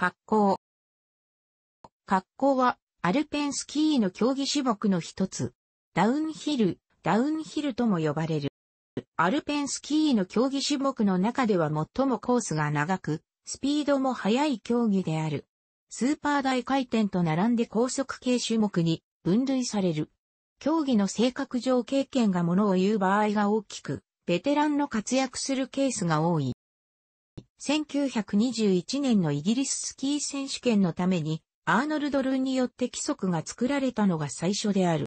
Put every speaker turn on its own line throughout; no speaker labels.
滑降。滑降は、アルペンスキーの競技種目の一つ。ダウンヒル、ダウンヒルとも呼ばれる。アルペンスキーの競技種目の中では最もコースが長く、スピードも速い競技である。スーパー大回転と並んで高速系種目に分類される。競技の性格上経験がものを言う場合が大きく、ベテランの活躍するケースが多い。1921年のイギリススキー選手権のために、アーノルド・ルーによって規則が作られたのが最初である。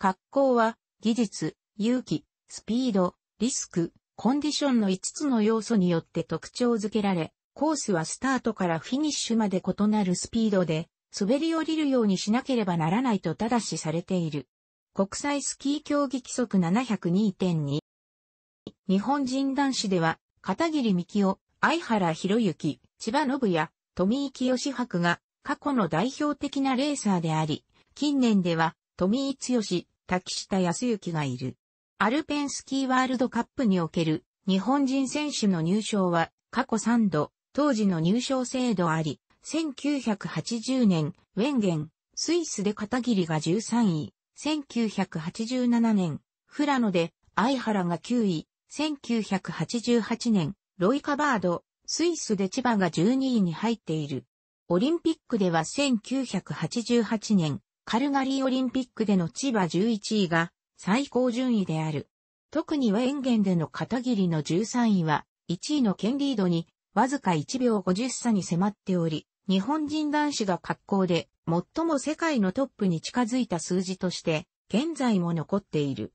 格好は、技術、勇気、スピード、リスク、コンディションの5つの要素によって特徴づけられ、コースはスタートからフィニッシュまで異なるスピードで、滑り降りるようにしなければならないとただしされている。国際スキー競技規則702.2。日本人男子では、片桐希を相原博之、千葉信也、富井義博が過去の代表的なレーサーであり、近年では富井剛、滝下康之がいる。アルペンスキーワールドカップにおける日本人選手の入賞は過去3度、当時の入賞制度あり、1980年、ウェンゲン、スイスで片桐が13位、1987年、フラノで相原が9位、1988年、ロイ・カバード、スイスで千葉が12位に入っている。オリンピックでは1988年、カルガリーオリンピックでの千葉11位が最高順位である。特にはゲンでの片桐の13位は、1位のケンリードに、わずか1秒50差に迫っており、日本人男子が格好で、最も世界のトップに近づいた数字として、現在も残っている。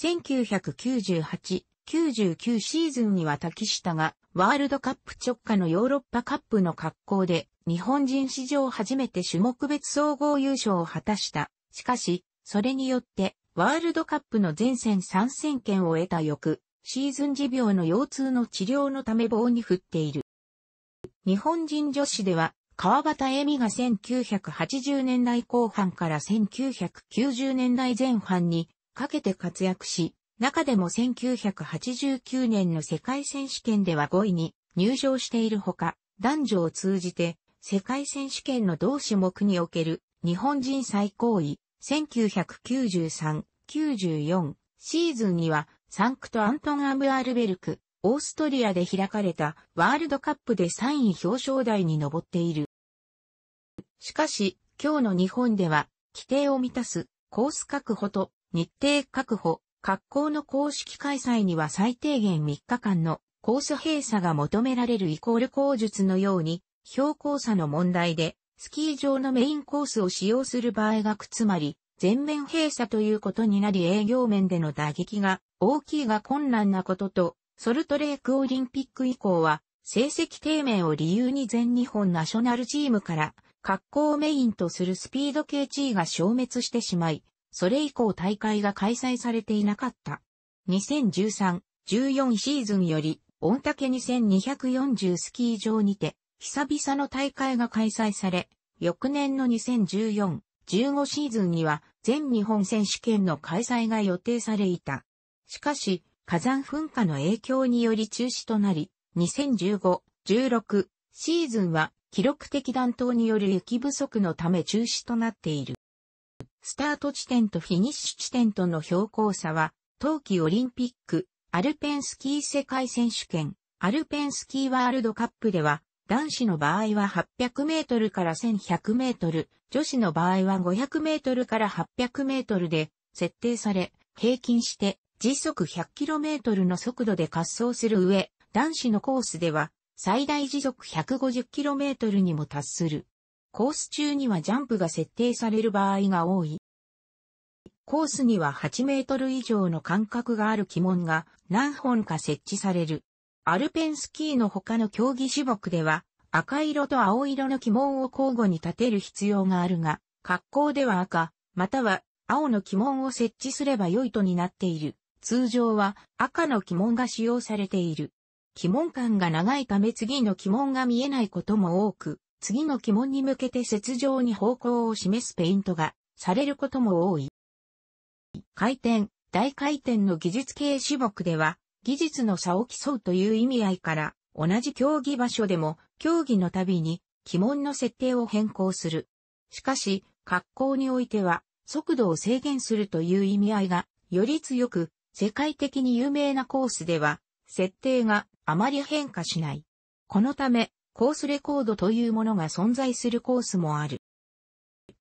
1998 99シーズンには滝下がワールドカップ直下のヨーロッパカップの格好で日本人史上初めて種目別総合優勝を果たした。しかし、それによってワールドカップの前線参戦権を得た翌、シーズン持病の腰痛の治療のため棒に振っている。日本人女子では川端恵美が1980年代後半から1990年代前半にかけて活躍し、中でも1989年の世界選手権では5位に入場しているほか、男女を通じて世界選手権の同種目における日本人最高位1993、94シーズンにはサンクトアントン・アム・アールベルク、オーストリアで開かれたワールドカップで3位表彰台に上っている。しかし、今日の日本では、規定を満たすコース確保と日程確保、格好の公式開催には最低限3日間のコース閉鎖が求められるイコール口述のように、標高差の問題で、スキー場のメインコースを使用する場合がくつまり、全面閉鎖ということになり営業面での打撃が大きいが困難なことと、ソルトレークオリンピック以降は、成績低迷を理由に全日本ナショナルチームから、格好をメインとするスピード系地位が消滅してしまい、それ以降大会が開催されていなかった。2013、14シーズンより、御嶽2240スキー場にて、久々の大会が開催され、翌年の2014、15シーズンには全日本選手権の開催が予定されいた。しかし、火山噴火の影響により中止となり、2015、16シーズンは記録的暖冬による雪不足のため中止となっている。スタート地点とフィニッシュ地点との標高差は、冬季オリンピック、アルペンスキー世界選手権、アルペンスキーワールドカップでは、男子の場合は800メートルから1100メートル、女子の場合は500メートルから800メートルで設定され、平均して時速1 0 0キロメートルの速度で滑走する上、男子のコースでは最大時速 150km にも達する。コース中にはジャンプが設定される場合が多い。コースには8メートル以上の間隔がある鬼門が何本か設置される。アルペンスキーの他の競技種目では赤色と青色の鬼門を交互に立てる必要があるが、格好では赤、または青の鬼門を設置すれば良いとになっている。通常は赤の鬼門が使用されている。鬼門間が長いため次の鬼門が見えないことも多く、次の鬼門に向けて雪上に方向を示すペイントがされることも多い。回転、大回転の技術系種目では、技術の差を競うという意味合いから、同じ競技場所でも、競技のたびに、鬼門の設定を変更する。しかし、格好においては、速度を制限するという意味合いが、より強く、世界的に有名なコースでは、設定があまり変化しない。このため、コースレコードというものが存在するコースもある。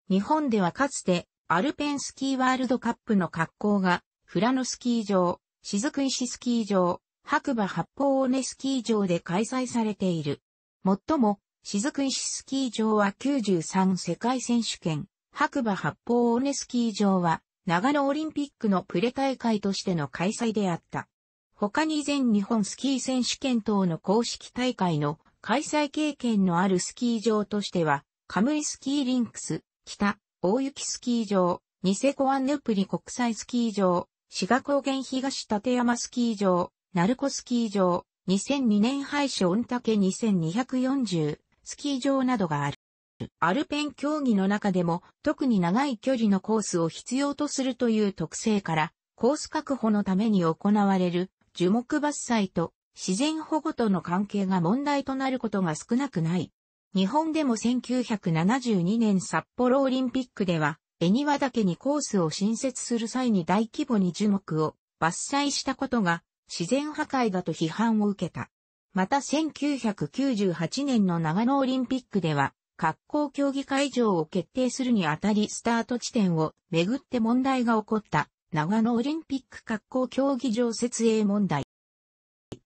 日本ではかつてアルペンスキーワールドカップの格好が、フラノスキー場、雫石スキー場、白馬八方尾根スキー場で開催されている。もっとも、雫石スキー場は93世界選手権、白馬八方尾根スキー場は、長野オリンピックのプレ大会としての開催であった。他に全日本スキー選手権等の公式大会の開催経験のあるスキー場としては、カムイスキーリンクス、北、大雪スキー場、ニセコアンヌプリ国際スキー場、滋賀高原東立山スキー場、ナルコスキー場、2002年廃止御嶽2240スキー場などがある。アルペン競技の中でも特に長い距離のコースを必要とするという特性からコース確保のために行われる樹木伐採と自然保護との関係が問題となることが少なくない。日本でも1972年札幌オリンピックでは、江庭岳にコースを新設する際に大規模に樹木を伐採したことが自然破壊だと批判を受けた。また1998年の長野オリンピックでは、格好競技会場を決定するにあたりスタート地点をめぐって問題が起こった長野オリンピック格好競技場設営問題。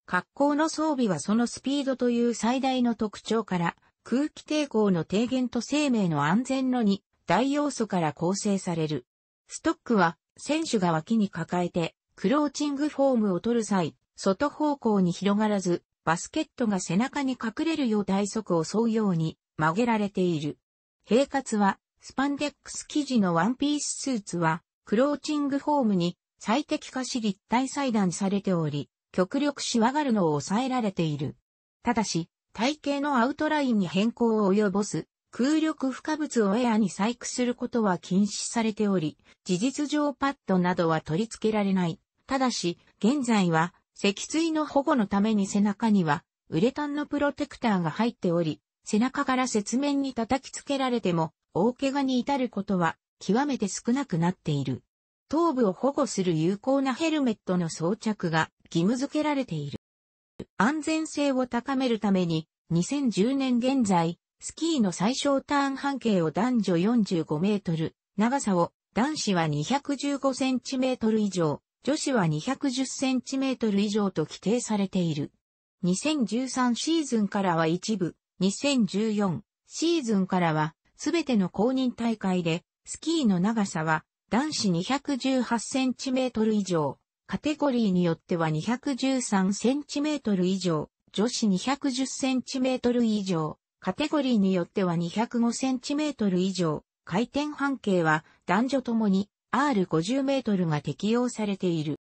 格好の装備はそのスピードという最大の特徴から、空気抵抗の低減と生命の安全の2大要素から構成される。ストックは、選手が脇に抱えて、クローチングフォームを取る際、外方向に広がらず、バスケットが背中に隠れるよう体側を沿うように曲げられている。平滑は、スパンデックス生地のワンピーススーツは、クローチングフォームに最適化し立体裁断されており、極力しわがるのを抑えられている。ただし、体型のアウトラインに変更を及ぼす空力付加物をエアに細工することは禁止されており、事実上パッドなどは取り付けられない。ただし、現在は脊椎の保護のために背中にはウレタンのプロテクターが入っており、背中から雪面に叩きつけられても大怪我に至ることは極めて少なくなっている。頭部を保護する有効なヘルメットの装着が義務付けられている。安全性を高めるために、2010年現在、スキーの最小ターン半径を男女45メートル、長さを男子は215センチメートル以上、女子は210センチメートル以上と規定されている。2013シーズンからは一部、2014シーズンからは、すべての公認大会で、スキーの長さは男子218センチメートル以上、カテゴリーによっては 213cm 以上、女子 210cm 以上、カテゴリーによっては 205cm 以上、回転半径は男女ともに R50 メートルが適用されている。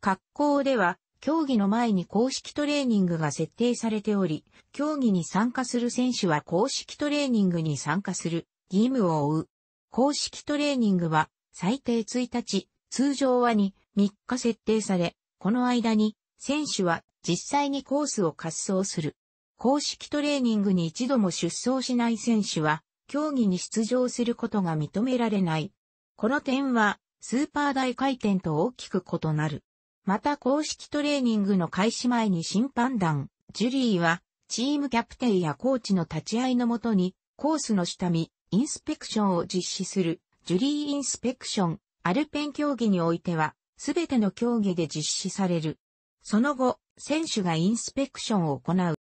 格好では、競技の前に公式トレーニングが設定されており、競技に参加する選手は公式トレーニングに参加する義務を負う。公式トレーニングは最低1日、通常は2、3日設定され、この間に選手は実際にコースを滑走する。公式トレーニングに一度も出走しない選手は、競技に出場することが認められない。この点は、スーパー大回転と大きく異なる。また公式トレーニングの開始前に審判団、ジュリーは、チームキャプテンやコーチの立ち会いのもとに、コースの下見、インスペクションを実施する、ジュリーインスペクション、アルペン競技においては、すべての競技で実施される。その後、選手がインスペクションを行う。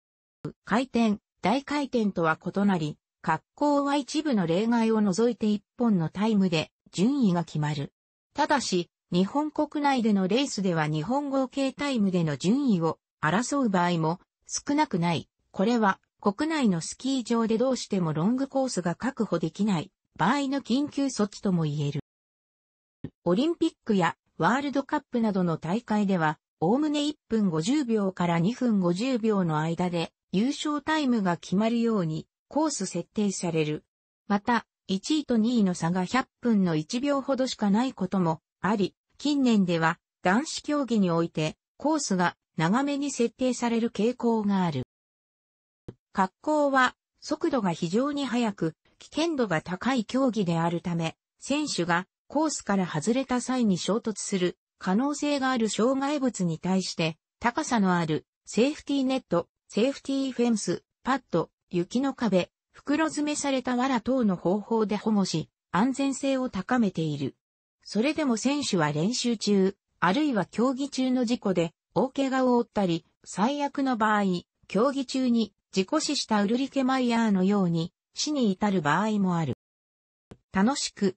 回転、大回転とは異なり、格好は一部の例外を除いて一本のタイムで順位が決まる。ただし、日本国内でのレースでは日本合計タイムでの順位を争う場合も少なくない。これは国内のスキー場でどうしてもロングコースが確保できない場合の緊急措置とも言える。オリンピックやワールドカップなどの大会では、おおむね1分50秒から2分50秒の間で優勝タイムが決まるようにコース設定される。また、1位と2位の差が100分の1秒ほどしかないこともあり、近年では男子競技においてコースが長めに設定される傾向がある。格好は速度が非常に速く危険度が高い競技であるため、選手がコースから外れた際に衝突する可能性がある障害物に対して、高さのあるセーフティーネット、セーフティーフェンス、パッド、雪の壁、袋詰めされた藁等の方法で保護し、安全性を高めている。それでも選手は練習中、あるいは競技中の事故で、大怪我を負ったり、最悪の場合、競技中に事故死したウルリケ・マイヤーのように、死に至る場合もある。楽しく、